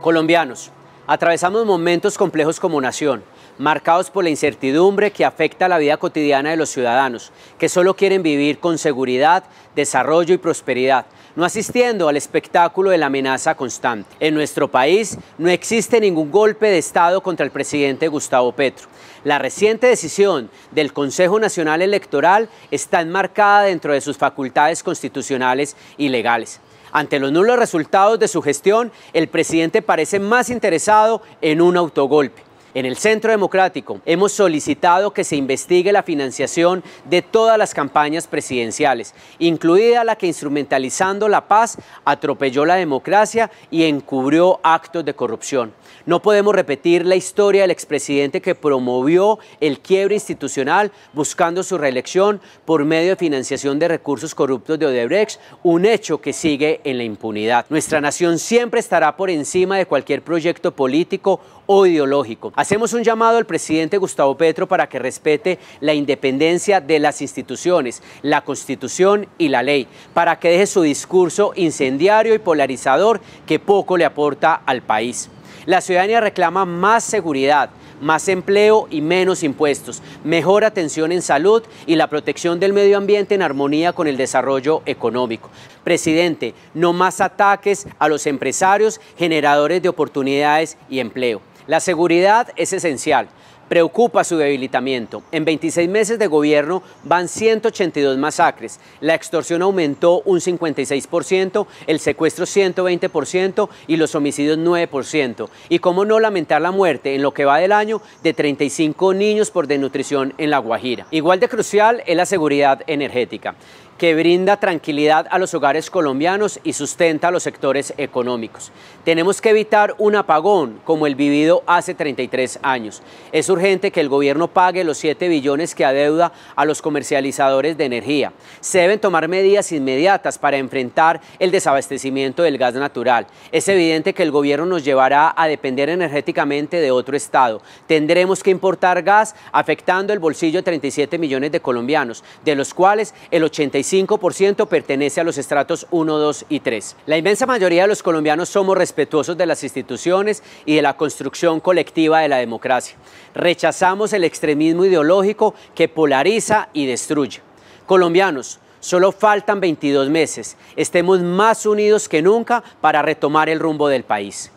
Colombianos, atravesamos momentos complejos como nación, marcados por la incertidumbre que afecta la vida cotidiana de los ciudadanos, que solo quieren vivir con seguridad, desarrollo y prosperidad, no asistiendo al espectáculo de la amenaza constante. En nuestro país no existe ningún golpe de Estado contra el presidente Gustavo Petro. La reciente decisión del Consejo Nacional Electoral está enmarcada dentro de sus facultades constitucionales y legales. Ante los nulos resultados de su gestión, el presidente parece más interesado en un autogolpe en el Centro Democrático hemos solicitado que se investigue la financiación de todas las campañas presidenciales, incluida la que instrumentalizando la paz atropelló la democracia y encubrió actos de corrupción. No podemos repetir la historia del expresidente que promovió el quiebre institucional buscando su reelección por medio de financiación de recursos corruptos de Odebrecht, un hecho que sigue en la impunidad. Nuestra nación siempre estará por encima de cualquier proyecto político o ideológico. Hacemos un llamado al presidente Gustavo Petro para que respete la independencia de las instituciones, la constitución y la ley, para que deje su discurso incendiario y polarizador que poco le aporta al país. La ciudadanía reclama más seguridad, más empleo y menos impuestos, mejor atención en salud y la protección del medio ambiente en armonía con el desarrollo económico. Presidente, no más ataques a los empresarios generadores de oportunidades y empleo. La seguridad es esencial. Preocupa su debilitamiento. En 26 meses de gobierno van 182 masacres. La extorsión aumentó un 56%, el secuestro 120% y los homicidios 9%. Y cómo no lamentar la muerte en lo que va del año de 35 niños por desnutrición en La Guajira. Igual de crucial es la seguridad energética que brinda tranquilidad a los hogares colombianos y sustenta a los sectores económicos. Tenemos que evitar un apagón como el vivido hace 33 años. Es urgente que el gobierno pague los 7 billones que adeuda a los comercializadores de energía. Se deben tomar medidas inmediatas para enfrentar el desabastecimiento del gas natural. Es evidente que el gobierno nos llevará a depender energéticamente de otro estado. Tendremos que importar gas afectando el bolsillo de 37 millones de colombianos, de los cuales el 85 5% pertenece a los estratos 1, 2 y 3. La inmensa mayoría de los colombianos somos respetuosos de las instituciones y de la construcción colectiva de la democracia. Rechazamos el extremismo ideológico que polariza y destruye. Colombianos, Solo faltan 22 meses. Estemos más unidos que nunca para retomar el rumbo del país.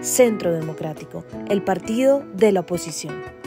Centro Democrático, el partido de la oposición.